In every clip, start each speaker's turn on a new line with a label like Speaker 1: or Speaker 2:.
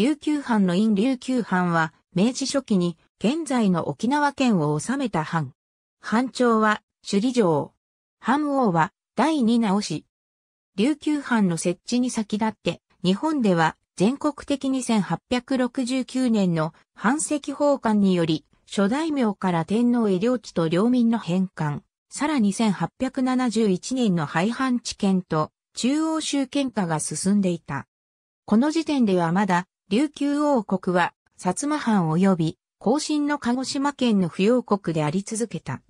Speaker 1: 琉球藩の陰琉球藩は、明治初期に現在の沖縄県を治めた藩。藩長は首里城。藩王は第二直し。琉球藩の設置に先立って、日本では全国的に1869年の藩籍奉還により、諸大名から天皇へ領地と領民の返還、さらに1871年の廃藩置県と中央集権化が進んでいた。この時点ではまだ琉球王国は、薩摩藩及び、後進の鹿児島県の不要国であり続けた。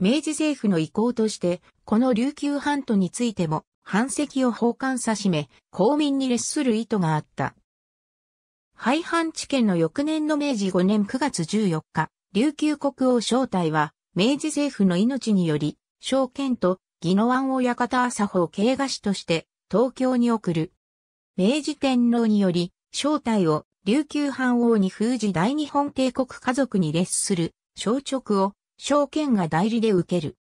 Speaker 1: 明治政府の意向として、この琉球半島についても、藩籍を奉還さしめ、公民に列する意図があった。廃藩置県の翌年の明治5年9月14日、琉球国王招待は、明治政府の命により、証券と宜野湾親方朝方慶賀氏として、東京に送る。明治天皇により、正体を琉球藩王に封じ大日本帝国家族に列する、小直を、証券が代理で受ける。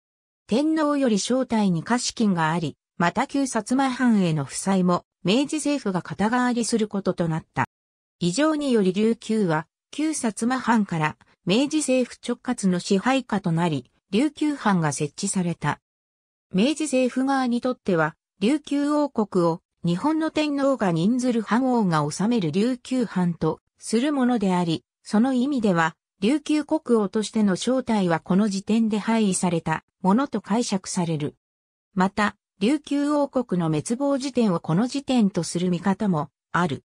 Speaker 1: 天皇より正体に貸金があり、また旧薩摩藩への負債も、明治政府が肩代わりすることとなった。以上により琉球は、旧薩摩藩から明治政府直轄の支配下となり、琉球藩が設置された。明治政府側にとっては、琉球王国を日本の天皇が任ずる藩王が治める琉球藩とするものであり、その意味では、琉球国王としての正体はこの時点で廃位されたものと解釈される。また、琉球王国の滅亡時点をこの時点とする見方もある。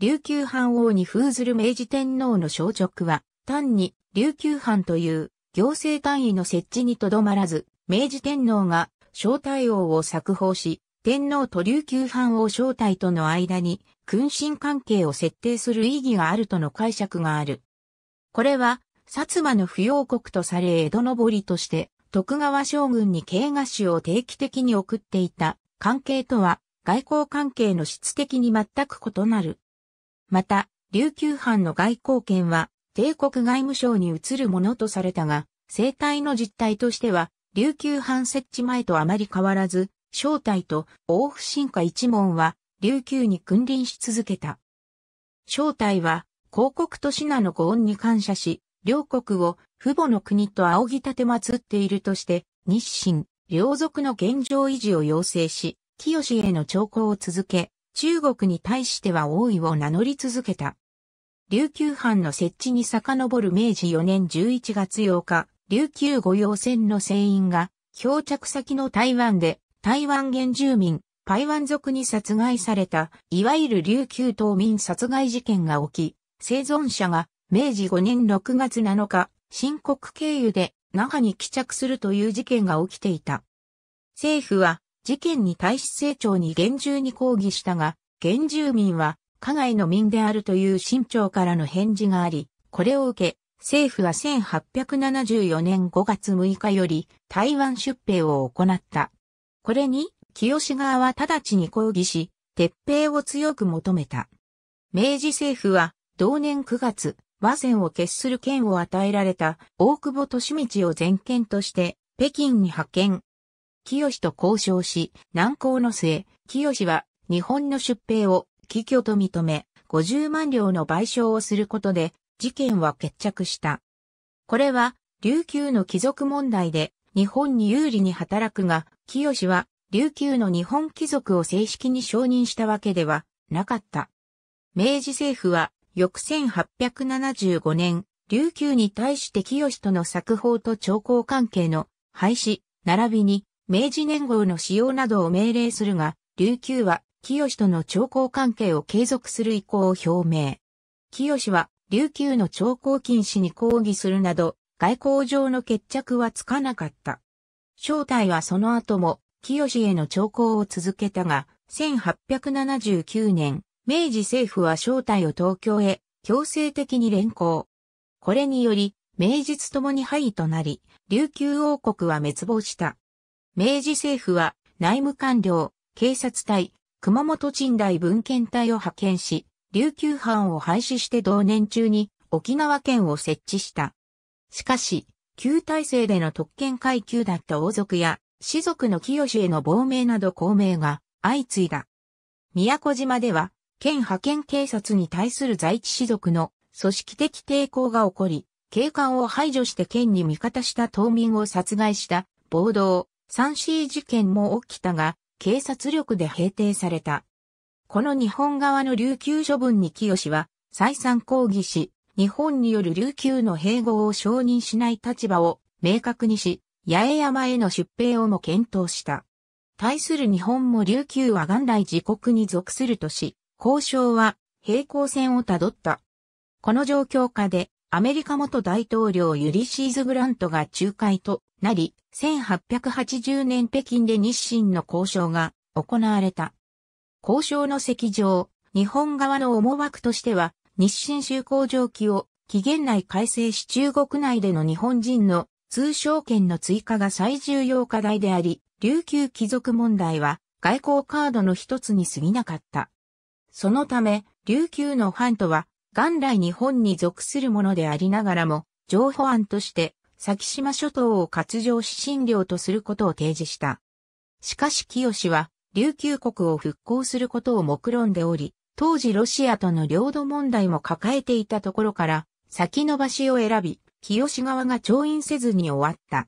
Speaker 1: 琉球藩王に封ずる明治天皇の消直は、単に琉球藩という行政単位の設置にとどまらず、明治天皇が正体王を作法し、天皇と琉球藩王正体との間に君臣関係を設定する意義があるとの解釈がある。これは、薩摩の扶養国とされ江戸のぼりとして、徳川将軍に慶賀衆を定期的に送っていた関係とは、外交関係の質的に全く異なる。また、琉球藩の外交権は、帝国外務省に移るものとされたが、生態の実態としては、琉球藩設置前とあまり変わらず、正体と王府進化一門は琉球に君臨し続けた。正体は広告と信濃の御恩に感謝し、両国を父母の国と仰ぎ立て祀っているとして、日清、両族の現状維持を要請し、清への徴候を続け、中国に対しては王位を名乗り続けた。琉球藩の設置に遡る明治4年11月8日、琉球御用船の船員が、漂着先の台湾で台湾原住民、パイワン族に殺害された、いわゆる琉球島民殺害事件が起き、生存者が明治5年6月7日、新国経由で那覇に帰着するという事件が起きていた。政府は事件に対し成長に厳重に抗議したが、原住民は加害の民であるという新庁からの返事があり、これを受け、政府は1874年5月6日より台湾出兵を行った。これに、清側は直ちに抗議し、撤兵を強く求めた。明治政府は、同年9月、和戦を決する権を与えられた大久保利道を全権として、北京に派遣。清と交渉し、難航の末、清は日本の出兵を帰居と認め、50万両の賠償をすることで、事件は決着した。これは、琉球の貴族問題で日本に有利に働くが、清は琉球の日本貴族を正式に承認したわけではなかった。明治政府は翌1875年、琉球に対して清との作法と朝貢関係の廃止、並びに明治年号の使用などを命令するが、琉球は清との朝貢関係を継続する意向を表明。清は琉球の朝貢禁止に抗議するなど、外交上の決着はつかなかった。正体はその後も、清への徴候を続けたが、1879年、明治政府は正体を東京へ強制的に連行。これにより、明日ともに廃位となり、琉球王国は滅亡した。明治政府は内務官僚、警察隊、熊本鎮代文献隊を派遣し、琉球藩を廃止して同年中に沖縄県を設置した。しかし、旧体制での特権階級だった王族や、士族の清への亡命など公明が相次いだ。宮古島では、県派遣警察に対する在地士族の組織的抵抗が起こり、警官を排除して県に味方した島民を殺害した暴動、三 c 事件も起きたが、警察力で平定された。この日本側の琉球処分に清は、再三抗議し、日本による琉球の併合を承認しない立場を明確にし、八重山への出兵をも検討した。対する日本も琉球は元来自国に属するとし、交渉は平行線をたどった。この状況下で、アメリカ元大統領ユリシーズ・グラントが仲介となり、1880年北京で日清の交渉が行われた。交渉の席上、日本側の思惑としては、日清修工条記を期限内改正し中国内での日本人の通商権の追加が最重要課題であり、琉球貴族問題は外交カードの一つに過ぎなかった。そのため、琉球の藩とは元来日本に属するものでありながらも、情報案として先島諸島を割譲し診療とすることを提示した。しかし清は琉球国を復興することを目論んでおり、当時ロシアとの領土問題も抱えていたところから、先延ばしを選び、日吉側が調印せずに終わった。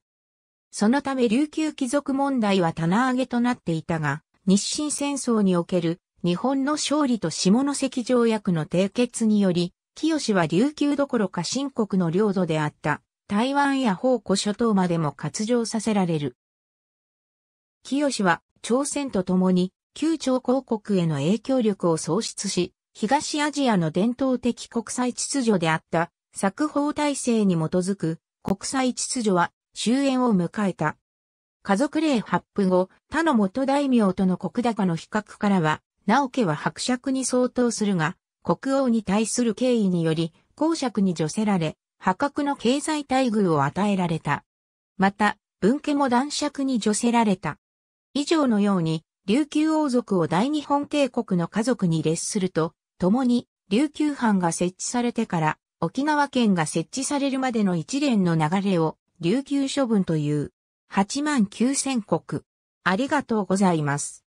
Speaker 1: そのため琉球貴族問題は棚上げとなっていたが、日清戦争における日本の勝利と下関条約の締結により、清は琉球どころか清国の領土であった台湾や宝庫諸島までも割譲させられる。清は朝鮮と共に旧朝広国への影響力を喪失し、東アジアの伝統的国際秩序であった作法体制に基づく国際秩序は終焉を迎えた。家族令発布後、他の元大名との国高の比較からは、直家は伯爵に相当するが、国王に対する敬意により、公爵に除せられ、破格の経済待遇を与えられた。また、文家も男爵に除せられた。以上のように、琉球王族を大日本帝国の家族に列すると、共に琉球藩が設置されてから沖縄県が設置されるまでの一連の流れを琉球処分という8万9000国。ありがとうございます。